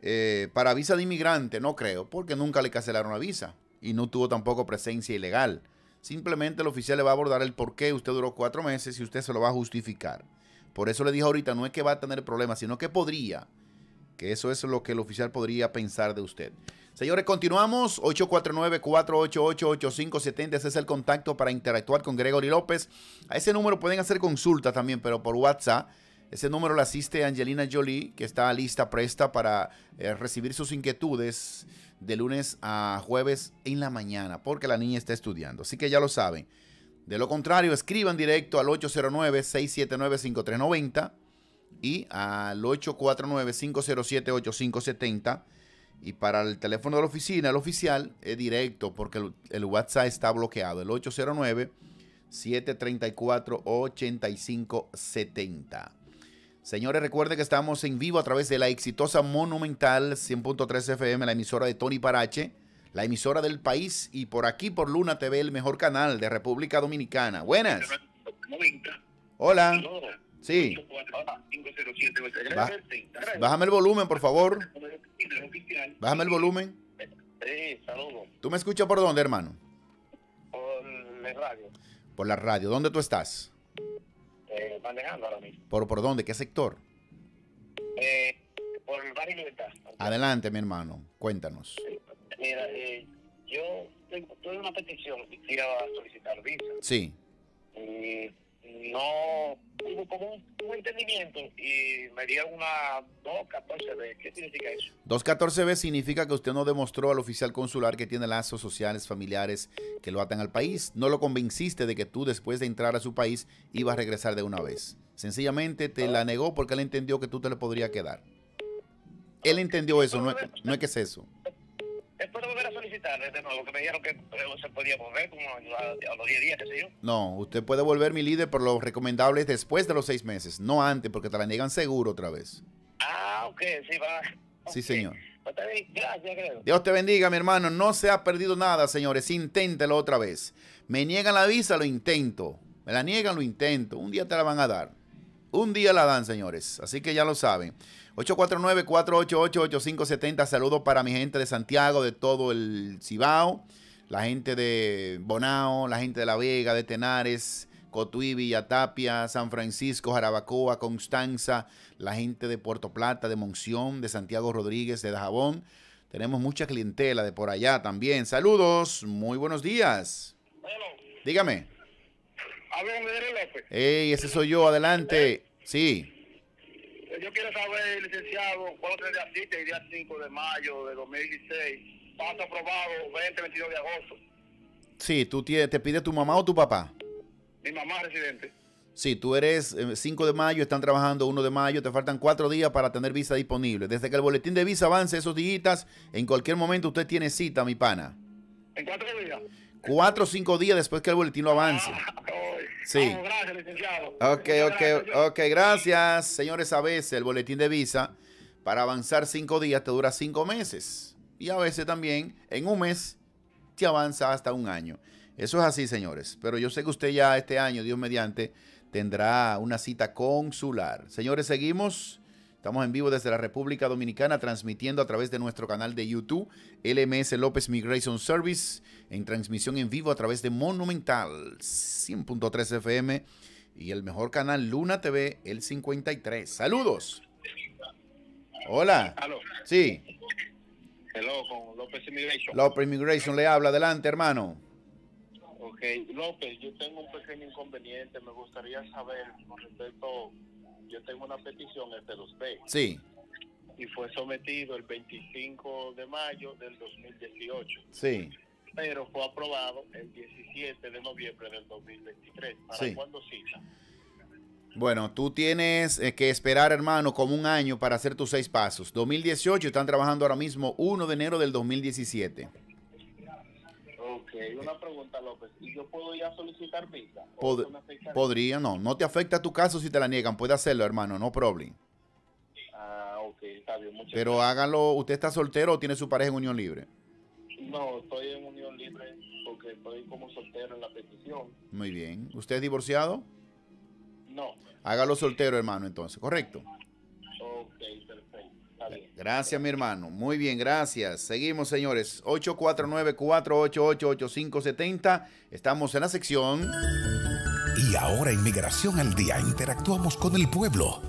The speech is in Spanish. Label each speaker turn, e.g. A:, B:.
A: Eh, para visa de inmigrante, no creo, porque nunca le cancelaron la visa y no tuvo tampoco presencia ilegal. Simplemente el oficial le va a abordar el por qué usted duró cuatro meses y usted se lo va a justificar. Por eso le dije ahorita, no es que va a tener problemas, sino que podría. Que eso es lo que el oficial podría pensar de usted. Señores, continuamos. 849-488-8570. Ese es el contacto para interactuar con Gregory López. A ese número pueden hacer consulta también, pero por WhatsApp. Ese número le asiste Angelina Jolie, que está lista, presta para eh, recibir sus inquietudes de lunes a jueves en la mañana, porque la niña está estudiando. Así que ya lo saben. De lo contrario, escriban directo al 809-679-5390 y al 849-507-8570. Y para el teléfono de la oficina, el oficial, es directo porque el WhatsApp está bloqueado. El 809-734-8570. Señores, recuerden que estamos en vivo a través de la exitosa Monumental 100.3 FM, la emisora de Tony Parache, la emisora del país y por aquí por Luna TV, el mejor canal de República Dominicana. Buenas. Hola. Sí. Bájame el volumen, por favor. Bájame el volumen. ¿Tú me escuchas por dónde, hermano? Por la radio. Por la radio. ¿Dónde tú estás? eh, manejando ahora mismo. ¿Por, por dónde? ¿Qué sector? Eh, por el barrio Libertad. Adelante, mi hermano, cuéntanos. Mira, eh, yo tengo, tuve una petición, iba a solicitar visa. Sí con un, entendimiento y me dio una 214B. ¿Qué significa eso? 214B significa que usted no demostró al oficial consular que tiene lazos sociales, familiares que lo atan al país. No lo convenciste de que tú después de entrar a su país ibas a regresar de una vez. Sencillamente te la negó porque él entendió que tú te le podría quedar. Él entendió eso, no no es que es eso. No, usted puede volver, mi líder, por lo recomendable después de los seis meses, no antes, porque te la niegan seguro otra vez. Ah, ok, sí, va. Sí, señor. Pues gracias, Dios te bendiga, mi hermano. No se ha perdido nada, señores. Inténtelo otra vez. Me niegan la visa, lo intento. Me la niegan, lo intento. Un día te la van a dar. Un día la dan, señores. Así que ya lo saben. 849-488-8570. Saludos para mi gente de Santiago, de todo el Cibao, la gente de Bonao, la gente de La Vega, de Tenares, Cotuí, Villatapia, San Francisco, Jarabacoa, Constanza, la gente de Puerto Plata, de Monción, de Santiago Rodríguez, de Dajabón. Tenemos mucha clientela de por allá también. Saludos, muy buenos días. Dígame. López. Ey, ese soy yo, adelante. ¿Eh? Sí. Pues yo quiero saber, licenciado, cuándo la cita el día 5 de mayo de 2016. Paso aprobado 20, 22 de agosto. Sí, ¿tú te, pide tu mamá o tu papá? Mi mamá es residente. Sí, tú eres 5 eh, de mayo, están trabajando 1 de mayo, te faltan 4 días para tener visa disponible. Desde que el boletín de visa avance esos días, en cualquier momento usted tiene cita, mi pana. ¿En cuatro días? 4 o 5 días después que el boletín lo avance. Ah, Sí. gracias, licenciado. Ok, ok, ok, gracias. Señores, a veces el boletín de visa para avanzar cinco días te dura cinco meses. Y a veces también en un mes te avanza hasta un año. Eso es así, señores. Pero yo sé que usted ya este año, Dios mediante, tendrá una cita consular. Señores, seguimos. Estamos en vivo desde la República Dominicana, transmitiendo a través de nuestro canal de YouTube, LMS López Migration Service, en transmisión en vivo a través de Monumental 100.3 FM y el mejor canal Luna TV, el 53. Saludos. Hola. Sí. Hello, con López Immigration. López Migration, le habla. Adelante, hermano. Ok, López, yo tengo un pequeño inconveniente. Me gustaría saber con respecto yo tengo una petición desde los Sí. Y fue sometido el 25 de mayo del 2018. Sí. Pero fue aprobado el 17 de noviembre del 2023. ¿Para cuándo cita? Bueno, tú tienes eh, que esperar, hermano, como un año para hacer tus seis pasos. 2018, están trabajando ahora mismo 1 de enero del 2017 una pregunta, López. ¿Y yo puedo ya solicitar visa? podría, no. No te afecta tu caso si te la niegan. Puede hacerlo, hermano. No problem. Ah, ok. Está bien. Pero hágalo. ¿Usted está soltero o tiene su pareja en unión libre? No, estoy en unión libre porque estoy como soltero en la petición. Muy bien. ¿Usted es divorciado? No. Hágalo soltero, hermano, entonces. ¿Correcto? Gracias, mi hermano. Muy bien, gracias. Seguimos, señores. 849-488-8570. Estamos en la sección. Y ahora Inmigración al Día interactuamos con el pueblo.